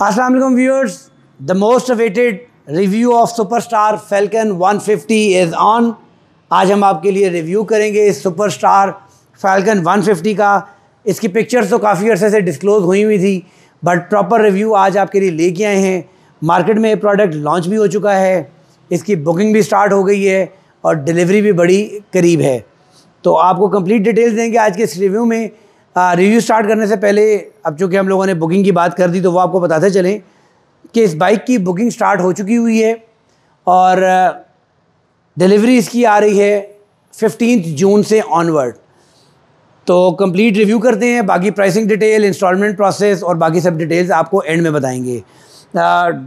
वालेकुम viewers the most awaited review of superstar Falcon 150 is on आज हम आपके लिए रिव्यू करेंगे इस सुपरस्टार फैल्कन 150 का इसकी पिक्चर्स तो काफ़ी अर्से से डिस्क्लोज हुई हुई थी बट प्रॉपर रिव्यू आज आपके लिए लेके आए हैं मार्केट में ये प्रोडक्ट लॉन्च भी हो चुका है इसकी बुकिंग भी स्टार्ट हो गई है और डिलीवरी भी बड़ी करीब है तो आपको कंप्लीट डिटेल्स देंगे आज के इस रिव्यू में रिव्यू हाँ, स्टार्ट करने से पहले अब चूँकि हम लोगों ने बुकिंग की बात कर दी तो वो आपको बताते चलें कि इस बाइक की बुकिंग स्टार्ट हो चुकी हुई है और डिलीवरी इसकी आ रही है फिफ्टीन जून से ऑनवर्ड तो कंप्लीट रिव्यू करते हैं बाकी प्राइसिंग डिटेल इंस्टॉलमेंट प्रोसेस और बाकी सब डिटेल्स आपको एंड में बताएंगे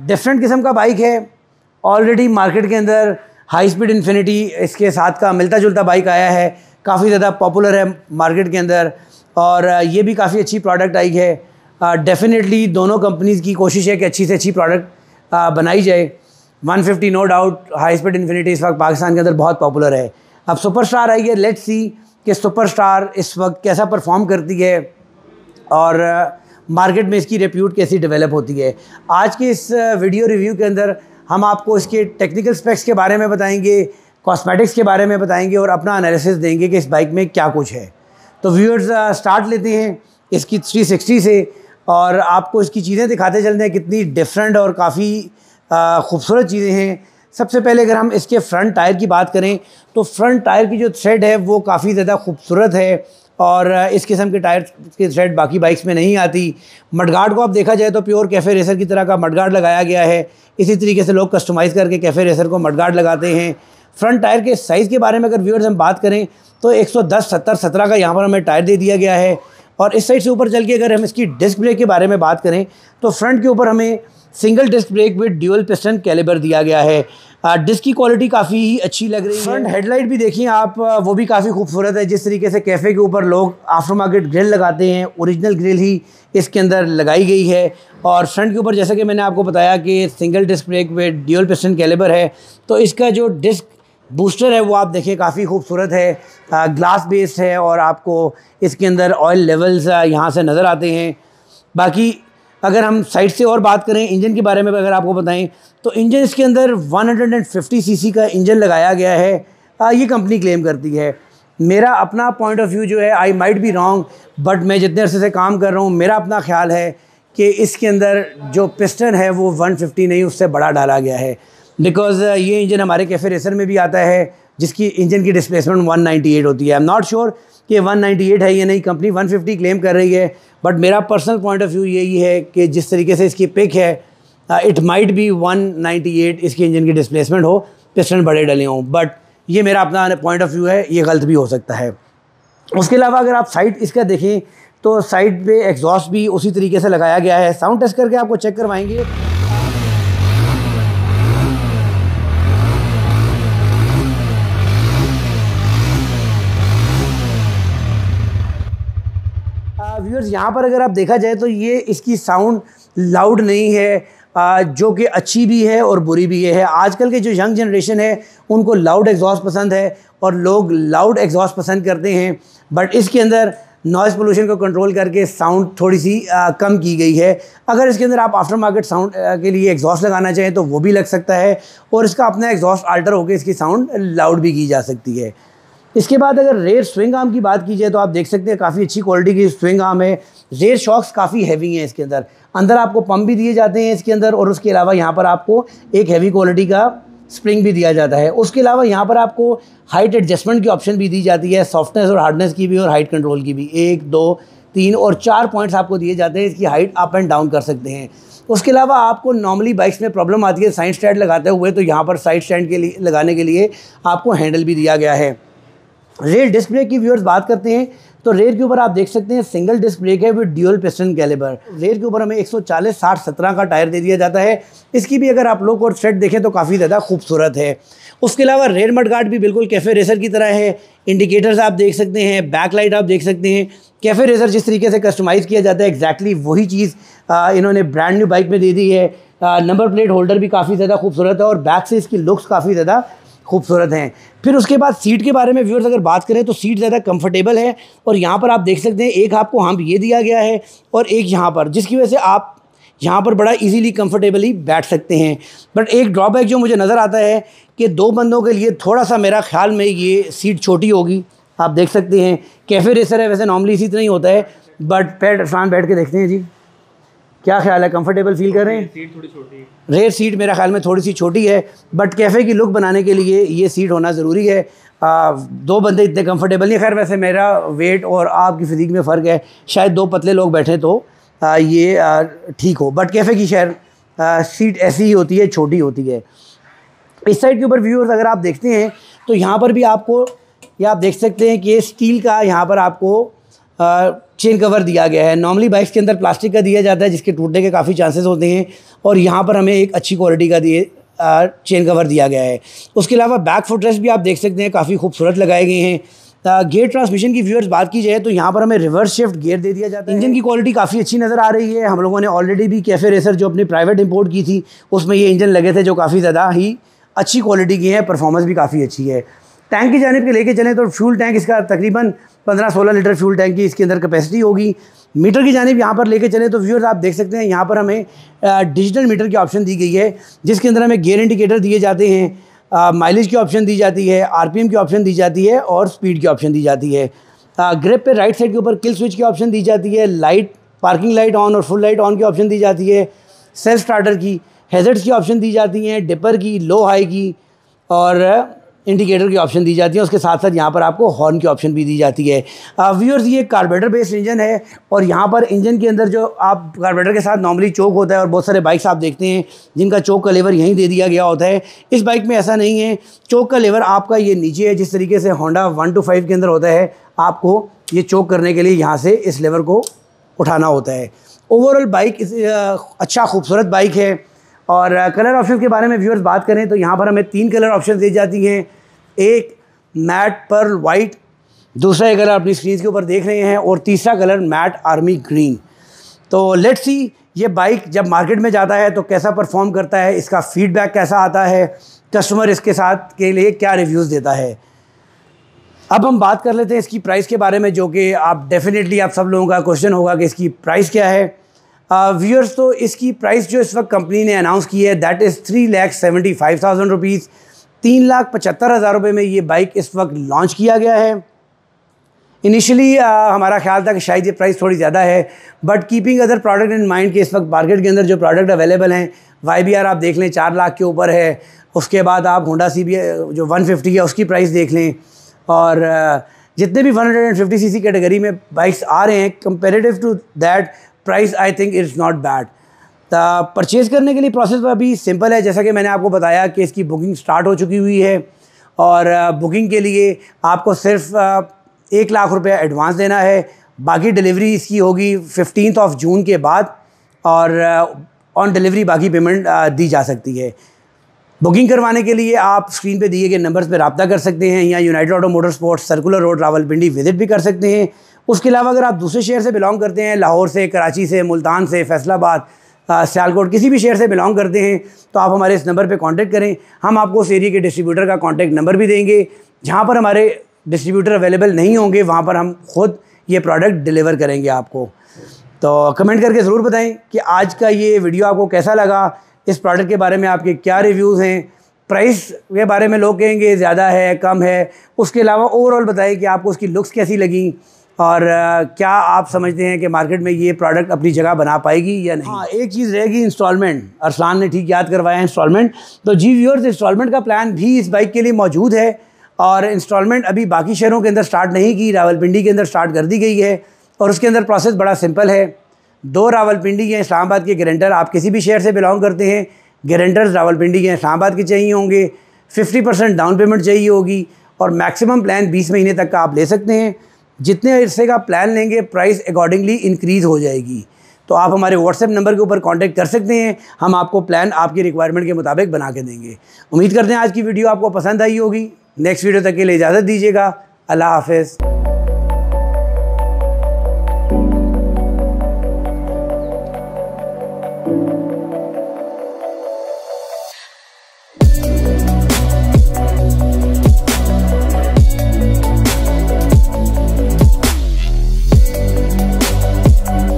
डिफरेंट किस्म का बाइक है ऑलरेडी मार्केट के अंदर हाई स्पीड इन्फिनिटी इसके साथ का मिलता जुलता बाइक आया है काफ़ी ज़्यादा पॉपुलर है मार्केट के अंदर और ये भी काफ़ी अच्छी प्रोडक्ट आई है डेफिनेटली दोनों कंपनीज़ की कोशिश है कि अच्छी से अच्छी प्रोडक्ट बनाई जाए 150 no doubt high speed infinity इस वक्त पाकिस्तान के अंदर बहुत पॉपुलर है अब सुपरस्टार आई है लेट्स सी कि सुपरस्टार इस वक्त कैसा परफॉर्म करती है और मार्केट में इसकी रिप्यूट कैसी डेवलप होती है आज के इस वीडियो रिव्यू के अंदर हम आपको इसके टेक्निकल स्पेक्स के बारे में बताएंगे कॉस्मेटिक्स के बारे में बताएंगे और अपना एनालिसिस देंगे कि इस बाइक में क्या कुछ है तो व्यूअर्स स्टार्ट uh, लेते हैं इसकी 360 से और आपको इसकी चीज़ें दिखाते चलते हैं कितनी डिफरेंट और काफ़ी uh, खूबसूरत चीज़ें हैं सबसे पहले अगर हम इसके फ्रंट टायर की बात करें तो फ्रंट टायर की जो थ्रेड है वो काफ़ी ज़्यादा खूबसूरत है और uh, इस किस्म के टायर के थ्रेड बाकी बाइक्स में नहीं आती मडगार्ड को आप देखा जाए तो प्योर कैफ़े रेसर की तरह का मडगार्ड लगाया गया है इसी तरीके से लोग कस्टमाइज़ करके कैफ़े रेसर को मडगार्ड लगाते हैं फ्रंट टायर के साइज़ के बारे में अगर व्यूअर्स हम बात करें तो 110 70 17 का यहाँ पर हमें टायर दे दिया गया है और इस साइड से ऊपर चल के अगर हम इसकी डिस्क ब्रेक के बारे में बात करें तो फ्रंट के ऊपर हमें single disc brake with dual piston caliper दिया गया है डिस्क की क्वालिटी काफ़ी ही अच्छी लग रही है फ्रंट हेडलाइट भी देखिए आप वो भी काफ़ी खूबसूरत है जिस तरीके से कैफ़े के ऊपर लोग आफ्टर मार्केट ग्रिल लगाते हैं ओरिजिनल ग्रिल ही इसके अंदर लगाई गई है और फ्रंट के ऊपर जैसा कि मैंने आपको बताया कि single disc brake with dual piston caliper है तो इसका जो डिस्क बूस्टर है वो आप देखिए काफ़ी खूबसूरत है आ, ग्लास बेस्ड है और आपको इसके अंदर ऑयल लेवल्स यहाँ से नज़र आते हैं बाकी अगर हम साइड से और बात करें इंजन के बारे में अगर आपको बताएं तो इंजन इसके अंदर 150 सीसी का इंजन लगाया गया है आ, ये कंपनी क्लेम करती है मेरा अपना पॉइंट ऑफ व्यू जो है I might be wrong but मैं जितने अरसे से काम कर रहा हूँ मेरा अपना ख्याल है कि इसके अंदर जो पिस्टन है वो 150 नहीं उससे बड़ा डाला गया है बिकॉज uh, ये इंजन हमारे कैफे रेसर में भी आता है जिसकी इंजन की डिस्प्लेसमेंट 198 होती है आई एम नॉट श्योर कि 198 है या नहीं कंपनी 150 क्लेम कर रही है बट मेरा पर्सनल पॉइंट ऑफ व्यू यही है कि जिस तरीके से इसकी पिक है इट माइट बी 198 इसकी इंजन की डिस्प्लेसमेंट हो पिस्टन बड़े डले हों बट ये मेरा अपना पॉइंट ऑफ व्यू है ये गलत भी हो सकता है उसके अलावा अगर आप साइड इसका देखें तो साइड पे एग्जॉस्ट भी उसी तरीके से लगाया गया है साउंड टेस्ट करके आपको चेक करवाएंगे व्यूअर्स uh, यहाँ पर अगर आप देखा जाए तो ये इसकी साउंड लाउड नहीं है uh, जो कि अच्छी भी है और बुरी भी है आजकल के जो यंग जनरेशन है उनको लाउड एग्जॉस्ट पसंद है और लोग लाउड एग्जॉस्ट पसंद करते हैं बट इसके अंदर नॉइज़ पोल्यूशन को कंट्रोल करके साउंड थोड़ी सी आ, uh, कम की गई है अगर इसके अंदर आप आफ्टर मार्केट साउंड के लिए एग्जॉस्ट लगाना चाहें तो वो भी लग सकता है और इसका अपना एग्जॉस्ट आल्टर होकर इसकी साउंड लाउड भी की जा सकती है इसके बाद अगर रेयर स्विंग आर्म की बात की जाए तो आप देख सकते हैं काफ़ी अच्छी क्वालिटी की स्विंग आर्म है रेयर शॉक्स काफ़ी हैवी हैं इसके अंदर अंदर आपको पंप भी दिए जाते हैं इसके अंदर और उसके अलावा यहाँ पर आपको एक हैवी क्वालिटी का स्प्रिंग भी दिया जाता है उसके अलावा यहाँ पर आपको हाइट एडजस्टमेंट की ऑप्शन भी दी जाती है सॉफ्टनेस और हार्डनेस की भी और हाइट कंट्रोल की भी एक दो तीन और चार पॉइंट्स आपको दिए जाते हैं इसकी हाइट अप एंड डाउन कर सकते हैं उसके अलावा आपको नॉर्मली बाइक्स में प्रॉब्लम आती है साइड स्टैंड लगाते हुए तो यहाँ पर साइड स्टैंड के लिए लगाने के लिए आपको हैंडल भी दिया गया है रेल डिस्प्ले की व्यूअर्स बात करते हैं तो रेयर के ऊपर आप देख सकते हैं सिंगल डिस्क ब्रेक है with dual piston caliper rear के ऊपर हमें 140 60 17 का टायर दे दिया जाता है इसकी भी अगर आप लोग और सेट देखें तो काफ़ी ज़्यादा खूबसूरत है उसके अलावा रेयर मड गार्ड भी बिल्कुल कैफ़े रेसर की तरह है इंडिकेटर्स आप देख सकते हैं बैक लाइट आप देख सकते हैं कैफ़े रेसर जिस तरीके से कस्टमाइज़ किया जाता है एग्जैक्टली वही चीज़ इन्होंने ब्रांड न्यू बाइक में दे दी है नंबर प्लेट होल्डर भी काफ़ी ज़्यादा खूबसूरत है और बैक से इसकी लुक्स काफ़ी ज़्यादा खूबसूरत हैं फिर उसके बाद सीट के बारे में व्यूअर्स अगर बात करें तो सीट ज़्यादा कंफर्टेबल है और यहाँ पर आप देख सकते हैं एक आपको हम ये दिया गया है और एक यहाँ पर जिसकी वजह से आप यहाँ पर बड़ा इजीली कंफर्टेबली बैठ सकते हैं बट एक ड्रॉबैक जो मुझे नज़र आता है कि दो बंदों के लिए थोड़ा सा मेरा ख्याल में ये सीट छोटी होगी आप देख सकते हैं कैफ़े रेसर है वैसे नॉर्मली इसी तरह ही होता है बट पैड आसान बैठ के देखते हैं जी क्या ख्याल है कंफर्टेबल फील कर रहे हैं सीट थोड़ी छोटी है रेयर सीट मेरा ख्याल में थोड़ी सी छोटी है बट कैफ़े की लुक बनाने के लिए ये सीट होना ज़रूरी है आ, दो बंदे इतने कंफर्टेबल नहीं खैर वैसे मेरा वेट और आपकी फ़िज़िक में फ़र्क है शायद दो पतले लोग बैठे तो आ, ये ठीक हो बट कैफ़े की शहर सीट ऐसी ही होती है छोटी होती है इस साइड के ऊपर व्यूअर्स अगर आप देखते हैं तो यहाँ पर भी आपको ये आप देख सकते हैं कि स्टील का यहाँ पर आपको चेन कवर दिया गया है नॉर्मली बाइक्स के अंदर प्लास्टिक का दिया जाता है जिसके टूटने के काफ़ी चांसेस होते हैं और यहाँ पर हमें एक अच्छी क्वालिटी का दिए चेन कवर दिया गया है उसके अलावा बैक फुटरेस्ट भी आप देख सकते हैं काफ़ी खूबसूरत लगाए गए हैं गेयर ट्रांसमिशन की व्यूअर्स बात की जाए तो यहाँ पर हमें रिवर्स शिफ्ट गेयर दे दिया जाता है इंजन की क्वालिटी काफ़ी अच्छी नज़र आ रही है हम लोगों ने ऑलरेडी भी कैफे रेसर जो अपनी प्राइवेट इंपोर्ट की थी उसमें ये इंजन लगे थे जो काफ़ी ज़्यादा ही अच्छी क्वालिटी की है परफॉर्मेंस भी काफ़ी अच्छी है टैंक की जानब के लेके चलें तो फ्यूल टैंक इसका तकरीबन पंद्रह सोलह लीटर फ्यूल टैंक की इसके अंदर कैपेसिटी होगी मीटर की जानब यहाँ पर लेके चले तो व्यूअर्स आप देख सकते हैं यहाँ पर हमें डिजिटल मीटर की ऑप्शन दी गई है जिसके अंदर हमें गेयर इंडिकेटर दिए जाते हैं माइलेज की ऑप्शन दी जाती है आरपीएम की ऑप्शन दी जाती है और स्पीड की ऑप्शन दी जाती है ग्रेप पे राइट साइड के ऊपर किल स्विच की ऑप्शन दी जाती है लाइट पार्किंग लाइट ऑन और फुल लाइट ऑन की ऑप्शन दी जाती है सेल्फ स्टार्टर की हेजर्ट्स की ऑप्शन दी जाती हैं डिपर की लो हाई की और इंडिकेटर की ऑप्शन दी जाती है उसके साथ साथ यहाँ पर आपको हॉर्न की ऑप्शन भी दी जाती है व्यूअर्स uh, ये कार्बेटर बेस्ड इंजन है और यहाँ पर इंजन के अंदर जो आप कार्बेटर के साथ नॉर्मली चौक होता है और बहुत सारे बाइक्स आप देखते हैं जिनका चौक का लेवर यहीं दे दिया गया होता है इस बाइक में ऐसा नहीं है चौक का लेवर आपका ये नीचे है जिस तरीके से होंडा वन टू फाइव के अंदर होता है आपको ये चौक करने के लिए यहाँ से इस लेवर को उठाना होता है ओवरऑल बाइक अच्छा खूबसूरत बाइक है और कलर ऑप्शन के बारे में व्यूअर्स बात करें तो यहाँ पर हमें तीन कलर ऑप्शन दी जाती हैं एक मैट पर वाइट दूसरा कलर अपनी स्क्रीन के ऊपर देख रहे हैं और तीसरा कलर मैट आर्मी ग्रीन तो लेट्स सी ये बाइक जब मार्केट में जाता है तो कैसा परफॉर्म करता है इसका फीडबैक कैसा आता है कस्टमर इसके साथ के लिए क्या रिव्यूज़ देता है अब हम बात कर लेते हैं इसकी प्राइस के बारे में जो कि आप डेफिनेटली आप सब लोगों का क्वेश्चन होगा कि इसकी प्राइस क्या है व्यूअर्स uh, तो इसकी प्राइस जो इस वक्त कंपनी ने अनाउंस की है that is three lakh seventy five thousand rupees तीन लाख पचहत्तर हज़ार रुपये में ये बाइक इस वक्त लॉन्च किया गया है इनिशियली हमारा ख्याल था कि शायद ये प्राइस थोड़ी ज़्यादा है but keeping other product in mind के इस वक्त मार्केट के अंदर जो प्रोडक्ट अवेलेबल हैं वाई आप देख लें चार लाख के ऊपर है उसके बाद आप होंडा सी जो वन फिफ्टी है उसकी प्राइस देख लें और जितने भी 150 सीसी कैटेगरी में बाइक्स आ रहे हैं comparative to that price I think is not bad तो परचेज़ करने के लिए प्रोसेस तो अभी सिंपल है जैसा कि मैंने आपको बताया कि इसकी बुकिंग स्टार्ट हो चुकी हुई है और बुकिंग के लिए आपको सिर्फ एक लाख रुपये एडवांस देना है बाकी डिलीवरी इसकी होगी फिफ्टीन ऑफ जून के बाद और ऑन डिलीवरी बाकी पेमेंट दी जा सकती है बुकिंग करवाने के लिए आप स्क्रीन पे दिए गए नंबर्स पर रबता कर सकते हैं या United Auto Motor Sports Circular Road Rawalpindi visit भी कर सकते हैं उसके अलावा अगर आप दूसरे शहर से बिलोंग करते हैं लाहौर से कराची से मुल्तान से फैसलाबाद सियालकोट किसी भी शहर से बिलोंग करते हैं तो आप हमारे इस नंबर पर कॉन्टैक्ट करें हम आपको उस एरिए के डिस्ट्रीब्यूटर का कॉन्टैक्ट नंबर भी देंगे जहाँ पर हमारे डिस्ट्रीब्यूटर अवेलेबल नहीं होंगे वहाँ पर हम खुद ये प्रोडक्ट डिलीवर करेंगे आपको तो कमेंट करके ज़रूर बताएं कि आज का ये वीडियो आपको कैसा लगा इस प्रोडक्ट के बारे में आपके क्या रिव्यूज़ हैं प्राइस के बारे में लोग कहेंगे ज़्यादा है कम है उसके अलावा ओवरऑल बताएं कि आपको उसकी लुक्स कैसी लगी और क्या आप समझते हैं कि मार्केट में ये प्रोडक्ट अपनी जगह बना पाएगी या नहीं हाँ एक चीज़ रहेगी इंस्टॉलमेंट अरसलान ने ठीक याद करवाया इंस्टॉलमेंट तो जी व्यूअर्स इंस्टॉलमेंट का प्लान भी इस बाइक के लिए मौजूद है और इंस्टॉलमेंट अभी बाकी शहरों के अंदर स्टार्ट नहीं की रावलपिंडी के अंदर स्टार्ट कर दी गई है और उसके अंदर प्रोसेस बड़ा सिंपल है दो रावलपिंडी या इस्लामाबाद के गारंटर आप किसी भी शहर से बिलोंग करते हैं गारंटर्स रावलपिंडी या इस्लामाबाद के चाहिए होंगे फिफ्टी परसेंट डाउन पेमेंट चाहिए होगी और मैक्सिमम प्लान बीस महीने तक का आप ले सकते हैं जितने अरसे का प्लान लेंगे प्राइस अकॉर्डिंगली इंक्रीज़ हो जाएगी तो आप हमारे व्हाट्सएप नंबर के ऊपर कांटेक्ट कर सकते हैं हम आपको प्लान आपकी रिक्वायरमेंट के मुताबिक बना के देंगे उम्मीद करते हैं आज की वीडियो आपको पसंद आई होगी नेक्स्ट वीडियो तक के लिए इजाज़त दीजिएगा अल्लाह हाफिज़